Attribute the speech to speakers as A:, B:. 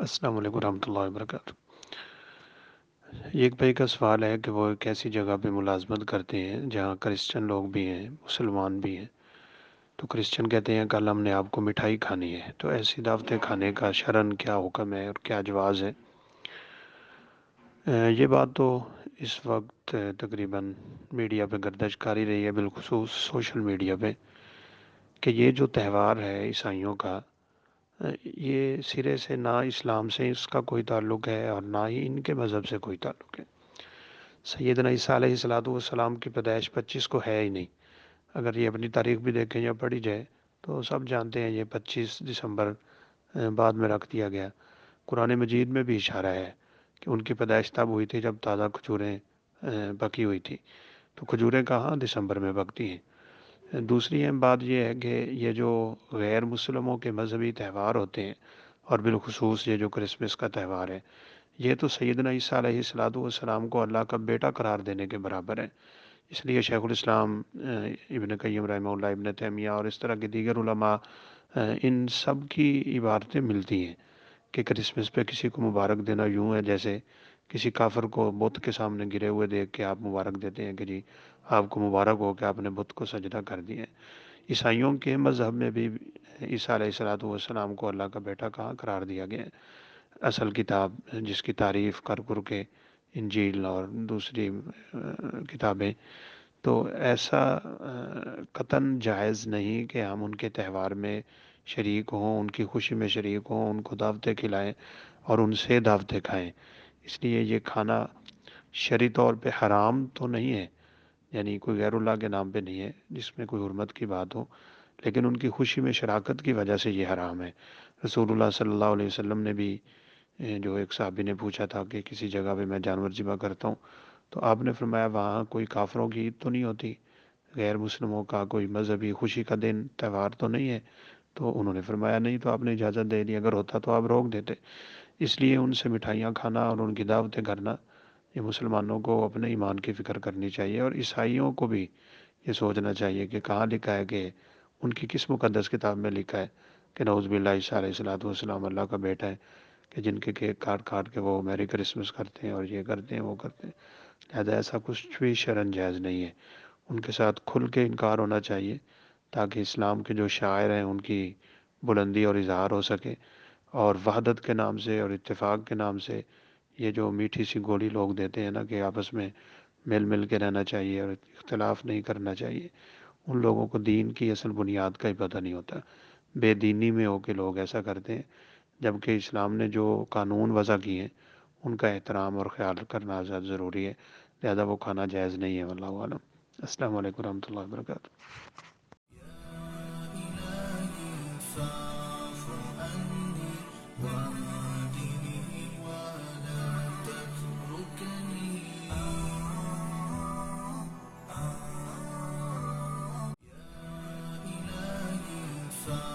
A: अस्सलाम वालेकुम रहमतुल्लाहि ये एक भाई का सवाल है कि वो एक ऐसी जगह पे मुलाजमत करते हैं जहाँ क्रिश्चियन लोग भी हैं मुसलमान भी हैं तो क्रिश्चियन कहते हैं कल हमने आपको मिठाई खानी है तो ऐसी दावतें खाने का शरण क्या हुक्म है और क्या जवाज़ है ये बात तो इस वक्त तकरीबन मीडिया पे गर्दश ही रही है बिलखसूस सोशल मीडिया पे कि ये जो त्यौहार है ईसाइयों का ये सिरे से ना इस्लाम से इसका कोई ताल्लुक़ है और ना ही इनके मज़हब से कोई ताल्लुक़ है नई ईसा सलाम की पैदाइश पच्चीस को है ही नहीं अगर ये अपनी तारीख भी देखें या पढ़ी जाए तो सब जानते हैं ये पच्चीस दिसंबर बाद में रख दिया गया कुरान मजीद में भी इशारा है कि उनकी पैदाइश तब हुई थी जब ताज़ा खजूरें पकी हुई थी तो खजूरें कहाँ दिसंबर में पकती हैं दूसरी अहम बात यह है कि ये जो गैर मुसलमों के मजहबी त्यौहार होते हैं और बिलखसूस ये जो क्रिसमस का त्यौहार है ये तो सैदना ईसीलाम को अल्लाह का बेटा करार देने के बराबर है इसलिए शेखुलस्लाम इबन कईम रहमल्ला इबन तैमिया और इस तरह के दीगर उलमा इन सब की इबारतें मिलती हैं कि क्रिसमस पे किसी को मुबारक देना यूँ है जैसे किसी काफर को बुत के सामने गिरे हुए देख के आप मुबारक देते हैं कि जी आपको मुबारक हो कि आपने बुत को सजदा कर दिया ईसाइयों के मज़हब में भी ईसा को अल्लाह का बेटा कहा करार दिया गया असल किताब जिसकी तारीफ़ कर कर के इंजील और दूसरी किताबें तो ऐसा कतन जायज़ नहीं कि हम उनके त्यौहार में शरीक हों उनकी खुशी में शरीक हों उनको दावतें खिलाएं और उनसे दावतें खाएं इसलिए ये खाना शरी तौर पे हराम तो नहीं है यानी कोई गैरुल्ला के नाम पे नहीं है जिसमें कोई हरमत की बात हो लेकिन उनकी खुशी में शराकत की वजह से ये हराम है रसूल सल्ला वसम ने भी जो एक साहबी ने पूछा था कि किसी जगह पे मैं जानवर ज़िबा करता हूँ तो आपने फरमाया वहाँ कोई काफ़रों की ईद तो नहीं होती गैर मुसलमों का कोई मजहबी खुशी का दिन त्यौहार तो नहीं है तो उन्होंने फरमाया नहीं तो आपने इजाज़त दे दी अगर होता तो आप रोक देते इसलिए उनसे मिठाइयाँ खाना और उनकी दावतें करना ये मुसलमानों को अपने ईमान की फ़िक्र करनी चाहिए और ईसाइयों को भी ये सोचना चाहिए कि कहाँ लिखा है कि उनकी किस मुकदस किताब में लिखा है कि नौज़बिल्ला वसलाम अल्लाह का बेटा है कि जिनके केक काट काट के वो मेरी क्रिसमस करते हैं और ये करते हैं वो करते हैं लिहाजा ऐसा कुछ भी शरण जायज़ नहीं है उनके साथ खुल के इनकार होना चाहिए ताकि इस्लाम के जो शायर हैं उनकी बुलंदी और इजहार हो सके और वहादत के नाम से और इत्तेफाक के नाम से ये जो मीठी सी गोली लोग देते हैं ना कि आपस में मिल मिल के रहना चाहिए और इख्तलाफ नहीं करना चाहिए उन लोगों को दीन की असल बुनियाद का ही पता नहीं होता बेदीनी में होके लोग ऐसा करते हैं जबकि इस्लाम ने जो कानून वज़ा किए हैं उनका एहतराम और ख्याल करना ज़्यादा ज़रूरी है लिहाजा वो खाना जायज़ नहीं है वल्लम असल वरहमल वर्का sun.